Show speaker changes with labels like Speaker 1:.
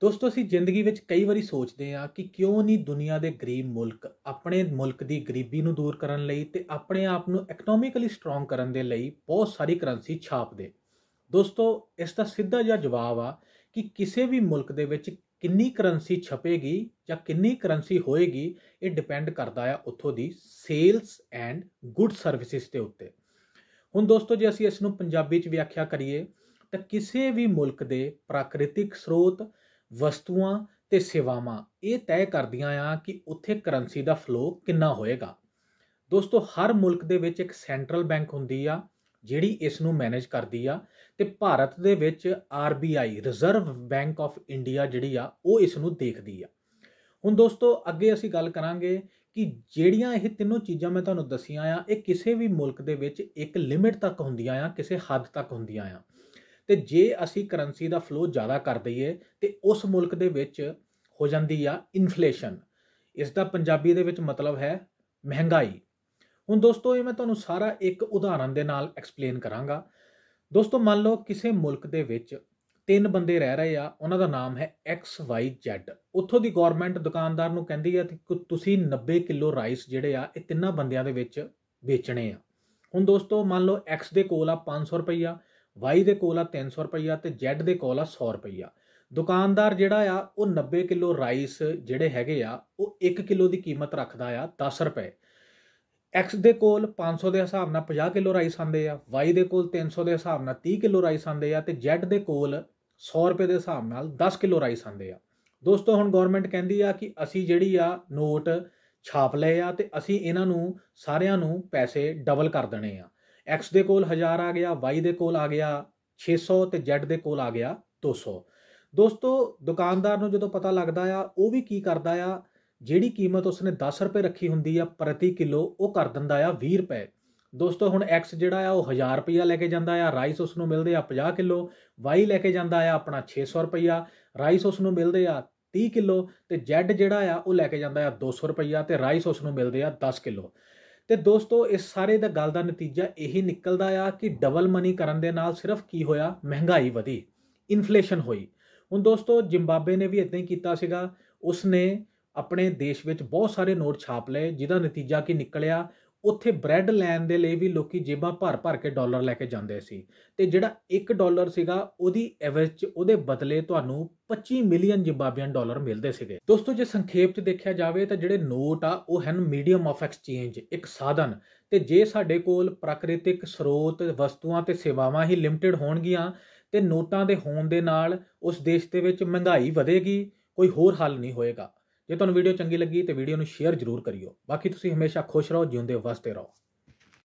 Speaker 1: ਦੋਸਤੋ ਅਸੀਂ ਜ਼ਿੰਦਗੀ ਵਿੱਚ ਕਈ ਵਾਰੀ ਸੋਚਦੇ ਹਾਂ ਕਿ ਕਿਉਂ ਨਹੀਂ ਦੁਨੀਆ ਦੇ ਗਰੀਬ ਮੁਲਕ ਆਪਣੇ ਮੁਲਕ ਦੀ ਗਰੀਬੀ ਨੂੰ ਦੂਰ ਕਰਨ ਲਈ ਤੇ ਆਪਣੇ ਆਪ ਨੂੰ ਇਕਨੋਮਿਕਲੀ ਸਟਰੋਂਗ ਕਰਨ ਦੇ ਲਈ ਬਹੁਤ ਸਾਰੀ ਕਰੰਸੀ ਛਾਪਦੇ ਦੋਸਤੋ ਇਸ ਦਾ ਸਿੱਧਾ ਜਿਹਾ ਜਵਾਬ ਆ ਕਿ ਕਿਸੇ ਵੀ ਮੁਲਕ ਦੇ ਵਿੱਚ ਕਿੰਨੀ ਕਰੰਸੀ ਛਪੇਗੀ ਜਾਂ ਕਿੰਨੀ ਕਰੰਸੀ ਹੋਏਗੀ ਇਹ ਡਿਪੈਂਡ ਕਰਦਾ ਆ ਉੱਥੋਂ ਦੀ ਸੇਲਸ ਐਂਡ ਗੁੱਡ ਸਰਵਿਸਿਜ਼ ਦੇ ਉੱਤੇ ਹੁਣ ਦੋਸਤੋ ਜੇ ਅਸੀਂ ਇਸ ਨੂੰ ਪੰਜਾਬੀ ਚ ਵਿਆਖਿਆ ਕਰੀਏ ਤਾਂ ਕਿਸੇ ਵੀ ਮੁਲਕ ਦੇ ਪ੍ਰਾਕ੍ਰਿਤਿਕ ਸਰੋਤ ਵਸਤੂਆਂ ਤੇ ਸੇਵਾਵਾਂ ਇਹ ਤੈਅ ਕਰਦੀਆਂ ਆ ਕਿ ਉੱਥੇ ਕਰੰਸੀ ਦਾ ਫਲੋ ਕਿੰਨਾ ਹੋਏਗਾ ਦੋਸਤੋ ਹਰ ਮੁਲਕ ਦੇ ਵਿੱਚ ਇੱਕ ਸੈਂਟਰਲ ਬੈਂਕ ਹੁੰਦੀ ਆ ਜਿਹੜੀ ਇਸ ਨੂੰ ਮੈਨੇਜ ਕਰਦੀ ਆ ਤੇ ਭਾਰਤ ਦੇ ਵਿੱਚ RBI reserve bank of India ਜਿਹੜੀ ਆ ਉਹ ਇਸ ਨੂੰ ਦੇਖਦੀ ਆ ਹੁਣ ਦੋਸਤੋ ਅੱਗੇ ਅਸੀਂ ਗੱਲ ਕਰਾਂਗੇ ਕਿ ਜਿਹੜੀਆਂ ਇਹ ਤਿੰਨੋਂ ਚੀਜ਼ਾਂ ਮੈਂ ਤੁਹਾਨੂੰ ਦੱਸੀਆਂ ਆ ਇਹ ਕਿਸੇ ਵੀ ਮੁਲਕ ਦੇ ਵਿੱਚ ਇੱਕ ਲਿਮਿਟ ਤੱਕ ਹੁੰਦੀਆਂ ਆ ਕਿਸੇ ਹੱਦ ਤੱਕ ਹੁੰਦੀਆਂ ਆ ਤੇ ਜੇ ਅਸੀਂ ਕਰੰਸੀ ਦਾ ਫਲੋ ਜ਼ਿਆਦਾ ਕਰ ਦਈਏ ਤੇ ਉਸ ਮੁਲਕ ਦੇ ਵਿੱਚ ਹੋ ਜਾਂਦੀ ਆ ਇਨਫਲੇਸ਼ਨ ਇਸ ਦਾ ਪੰਜਾਬੀ ਦੇ ਵਿੱਚ ਮਤਲਬ ਹੈ ਮਹਿੰਗਾਈ ਹੁਣ ਦੋਸਤੋ ਇਹ ਮੈਂ ਤੁਹਾਨੂੰ ਸਾਰਾ ਇੱਕ ਉਦਾਹਰਨ ਦੇ ਨਾਲ ਐਕਸਪਲੇਨ ਕਰਾਂਗਾ ਦੋਸਤੋ ਮੰਨ ਲਓ ਕਿਸੇ ਮੁਲਕ ਦੇ ਵਿੱਚ ਤਿੰਨ ਬੰਦੇ ਰਹਿ ਰਹੇ ਆ ਉਹਨਾਂ ਦਾ ਨਾਮ ਹੈ ਐਕਸ ਵਾਈ ਜ਼ੈਡ ਉੱਥੋਂ ਦੀ ਗਵਰਨਮੈਂਟ ਦੁਕਾਨਦਾਰ ਨੂੰ ਕਹਿੰਦੀ ਆ ਕਿ ਤੁਸੀਂ 90 ਕਿਲੋ ਰਾਈਸ ਜਿਹੜੇ ਆ ਇਹ ਤਿੰਨਾਂ ਬੰਦਿਆਂ ਦੇ ਵਿੱਚ ਵੇਚਣੇ ਆ ਹੁਣ ਦੋਸਤੋ ਮੰਨ ਲਓ ਐਕਸ ਦੇ ਕੋਲ ਆ 500 ਰੁਪਈਆ Y ਦੇ ਕੋਲ ਆ 300 ਰੁਪਈਆ ਤੇ Z ਦੇ ਕੋਲ ਆ 100 ਰੁਪਈਆ ਦੁਕਾਨਦਾਰ ਜਿਹੜਾ ਆ ਉਹ 90 ਕਿਲੋ ਰਾਈਸ ਜਿਹੜੇ ਹੈਗੇ ਆ ਉਹ 1 ਕਿਲੋ ਦੀ ਕੀਮਤ ਰੱਖਦਾ ਆ 10 ਰੁਪਏ X ਦੇ ਕੋਲ 500 ਦੇ ਹਿਸਾਬ ਨਾਲ 50 ਕਿਲੋ ਰਾਈਸ ਆਂਦੇ ਆ Y ਦੇ ਕੋਲ 300 ਦੇ ਹਿਸਾਬ ਨਾਲ 30 ਕਿਲੋ ਰਾਈਸ ਆਂਦੇ ਆ ਤੇ Z ਦੇ ਕੋਲ 100 ਰੁਪਏ ਦੇ ਹਿਸਾਬ ਨਾਲ 10 ਕਿਲੋ ਰਾਈਸ ਆਂਦੇ ਆ ਦੋਸਤੋ ਹੁਣ ਗਵਰਨਮੈਂਟ ਕਹਿੰਦੀ ਆ ਕਿ ਅਸੀਂ ਜਿਹੜੀ ਆ ਨੋਟ ਛਾਪ ਲਏ ਆ ਤੇ ਅਸੀਂ ਇਹਨਾਂ ਨੂੰ ਸਾਰਿਆਂ ਨੂੰ ਪੈਸੇ ਡਬਲ ਕਰ ਦੇਣੇ ਆ x ਦੇ ਕੋਲ 1000 ਆ ਗਿਆ y ਦੇ ਕੋਲ ਆ ਗਿਆ 600 ਤੇ z ਦੇ ਕੋਲ ਆ ਗਿਆ 200 ਦੋਸਤੋ ਦੁਕਾਨਦਾਰ ਨੂੰ ਜਦੋਂ ਪਤਾ ਲੱਗਦਾ ਆ ਉਹ ਵੀ ਕੀ ਕਰਦਾ ਆ ਜਿਹੜੀ ਕੀਮਤ ਉਸਨੇ 10 ਰੁਪਏ ਰੱਖੀ ਹੁੰਦੀ ਆ ਪ੍ਰਤੀ ਕਿਲੋ ਉਹ ਕਰ ਦਿੰਦਾ ਆ 20 ਰੁਪਏ ਦੋਸਤੋ ਹੁਣ x ਜਿਹੜਾ ਆ ਉਹ 1000 ਰੁਪਇਆ ਲੈ ਕੇ ਜਾਂਦਾ ਆ ਰਾਈਸ ਉਸ ਨੂੰ ਮਿਲਦੇ ਆ 50 ਕਿਲੋ y ਲੈ ਕੇ ਜਾਂਦਾ ਆ ਆਪਣਾ 600 ਰੁਪਇਆ ਰਾਈਸ ਉਸ ਨੂੰ ਮਿਲਦੇ ਆ 30 ਕਿਲੋ ਤੇ z ਜਿਹੜਾ ਆ ਉਹ ਲੈ ਕੇ ਜਾਂਦਾ ਆ 200 ਰੁਪਇਆ ਤੇ ਰਾਈਸ ਉਸ ਨੂੰ ਮਿਲਦੇ ਆ 10 ਕਿਲੋ ਤੇ ਦੋਸਤੋ ਇਸ ਸਾਰੇ ਦਾ ਗੱਲ ਦਾ ਨਤੀਜਾ ਇਹੀ ਨਿਕਲਦਾ ਆ ਕਿ ਡਬਲ ਮਨੀ ਕਰਨ ਦੇ ਨਾਲ ਸਿਰਫ ਕੀ ਹੋਇਆ ਮਹਿੰਗਾਈ ਵਧੀ ਇਨਫਲੇਸ਼ਨ ਹੋਈ ਹੁਣ ਦੋਸਤੋ ਜ਼ਿੰਬਾਬਵੇ ਨੇ ਵੀ ਇਦਾਂ ਹੀ ਕੀਤਾ ਸੀਗਾ ਉਸਨੇ ਆਪਣੇ ਦੇਸ਼ ਵਿੱਚ ਬਹੁਤ ਸਾਰੇ ਨੋਟ ਛਾਪ ਲਏ ਜਿਹਦਾ ਨਤੀਜਾ ਕੀ ਨਿਕਲਿਆ ਉੱਥੇ ਬ੍ਰੈਡ ਲੈਣ ਦੇ ਲਈ ਵੀ ਲੋਕੀ ਜੇਬਾਂ ਭਰ ਭਰ ਕੇ ਡਾਲਰ ਲੈ ਕੇ ਜਾਂਦੇ ਸੀ ਤੇ ਜਿਹੜਾ 1 ਡਾਲਰ ਸੀਗਾ ਉਹਦੀ ਐਵਰੇਜ ਚ ਉਹਦੇ ਬਦਲੇ ਤੁਹਾਨੂੰ 25 ਮਿਲੀਅਨ ਜ਼ਿੰਬਾਬਵੀਅਨ ਡਾਲਰ ਮਿਲਦੇ ਸੀਗੇ ਦੋਸਤੋ ਜੇ ਸੰਖੇਪ ਚ ਦੇਖਿਆ ਜਾਵੇ ਤਾਂ ਜਿਹੜੇ ਨੋਟ ਆ ਉਹ ਹਨ ਮੀਡੀਅਮ ਆਫ ਐਕਸਚੇਂਜ ਇੱਕ ਸਾਧਨ ਤੇ ਜੇ ਸਾਡੇ ਕੋਲ ਪ੍ਰਕਿਰਤਿਕ ਸਰੋਤ ਵਸਤੂਆਂ ਤੇ ਸੇਵਾਵਾਂ ਹੀ ਲਿਮਟਿਡ ਹੋਣਗੀਆਂ ਤੇ ਨੋਟਾਂ ਦੇ ਹੋਣ ਦੇ ਨਾਲ ਉਸ ਦੇਸ਼ ਦੇ ਵਿੱਚ ਮਹਿੰਗਾਈ ਵਧੇਗੀ ਕੋਈ ਹੋਰ ਹੱਲ ਨਹੀਂ ਹੋਏਗਾ ਜੇ ਤੁਹਾਨੂੰ ਵੀਡੀਓ ਚੰਗੀ ਲੱਗੀ ਤੇ ਵੀਡੀਓ ਨੂੰ ਸ਼ੇਅਰ ਜ਼ਰੂਰ ਕਰਿਓ ਬਾਕੀ ਤੁਸੀਂ ਹਮੇਸ਼ਾ ਖੁਸ਼ ਰਹੋ ਜਿਉਂਦੇ ਵਸਤੇ ਰਹੋ